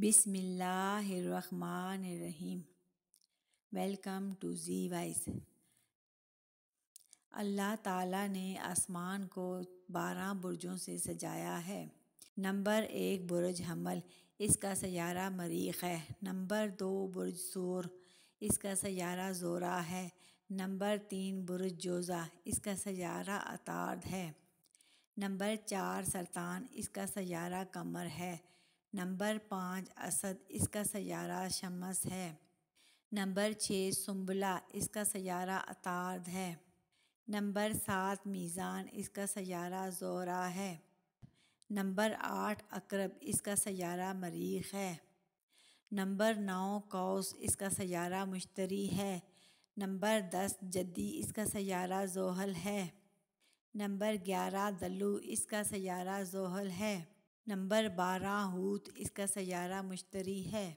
बिसमीम welcome to जी वाइस अल्लाह ताला ने आसमान को बारह बुर्जों से सजाया है नंबर एक बुर्ज हमल इसका सयारा मरीख है नंबर दो बुर्ज सोर इसका सयारा जोरा है नंबर तीन बुर्ज जोज़ा इसका सयारा अतार्द है नंबर चार सरतान इसका सयारा कमर है नंबर पाँच असद इसका सयारा शमस है नंबर छः सुम्बला इसका सयारा अतार्द है नंबर सात मीज़ान इसका सयारा जोरा है नंबर आठ अकरब इसका सयारा मरीख है नंबर नौ कौस इसका सयारा मुश्तरी है नंबर दस जद्दी इसका सयारा जोहल है नंबर ग्यारह दलू इसका सयारा जोहल है नंबर बारह हूत इसका सयारा मुश्तरी है